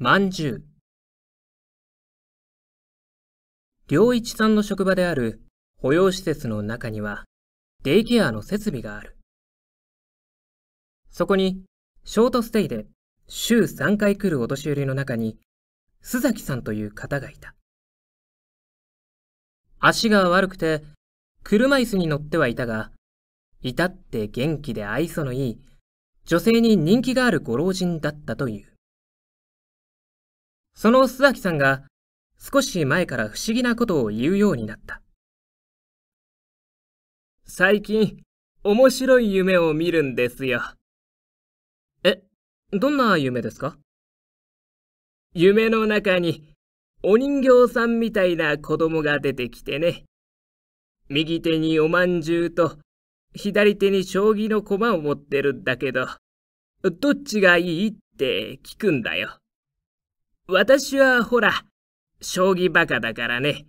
まんじゅう。良一さんの職場である保養施設の中には、デイケアの設備がある。そこに、ショートステイで週3回来るお年寄りの中に、須崎さんという方がいた。足が悪くて、車椅子に乗ってはいたが、至って元気で愛想のいい、女性に人気があるご老人だったという。その須崎さんが少し前から不思議なことを言うようになった。最近、面白い夢を見るんですよ。え、どんな夢ですか夢の中に、お人形さんみたいな子供が出てきてね。右手におまんじゅうと、左手に将棋の駒を持ってるんだけど、どっちがいいって聞くんだよ。私はほら、将棋バカだからね、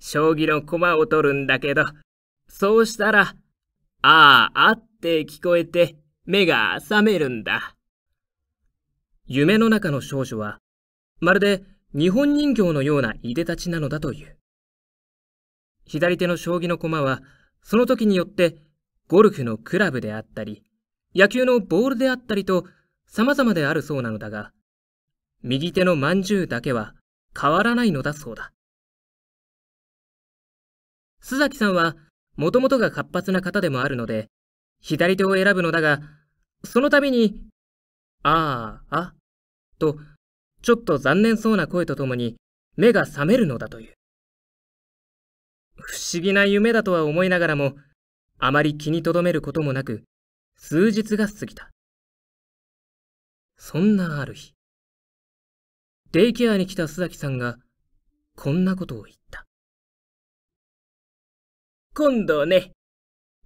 将棋の駒を取るんだけど、そうしたら、ああ、あって聞こえて、目が覚めるんだ。夢の中の少女は、まるで日本人形のようないでたちなのだという。左手の将棋の駒は、その時によって、ゴルフのクラブであったり、野球のボールであったりと、様々であるそうなのだが、右手のまんじゅうだけは変わらないのだそうだ。須崎さんは、もともとが活発な方でもあるので、左手を選ぶのだが、その度に、ああ、あ、と、ちょっと残念そうな声とともに、目が覚めるのだという。不思議な夢だとは思いながらも、あまり気に留めることもなく、数日が過ぎた。そんなある日。デイケアに来た須崎さんが、こんなことを言った。今度ね、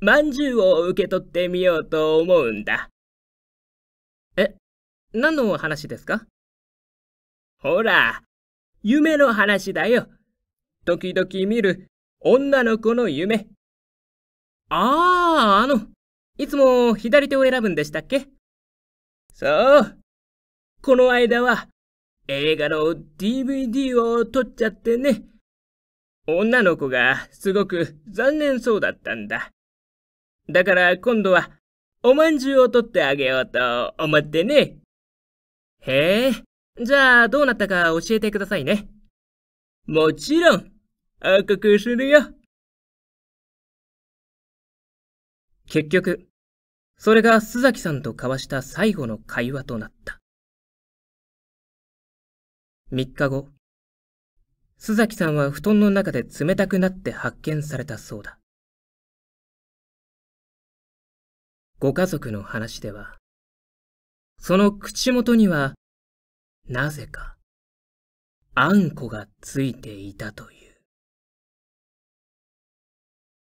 まんじゅうを受け取ってみようと思うんだ。え、何の話ですかほら、夢の話だよ。時々見る女の子の夢。ああ、あの、いつも左手を選ぶんでしたっけそう。この間は映画の DVD を撮っちゃってね。女の子がすごく残念そうだったんだ。だから今度はおまんじゅうを撮ってあげようと思ってね。へえ、じゃあどうなったか教えてくださいね。もちろん、報告するよ。結局、それが須崎さんと交わした最後の会話となった。3日後、須崎さんは布団の中で冷たくなって発見されたそうだ。ご家族の話では、その口元には、なぜか、あんこがついていたという。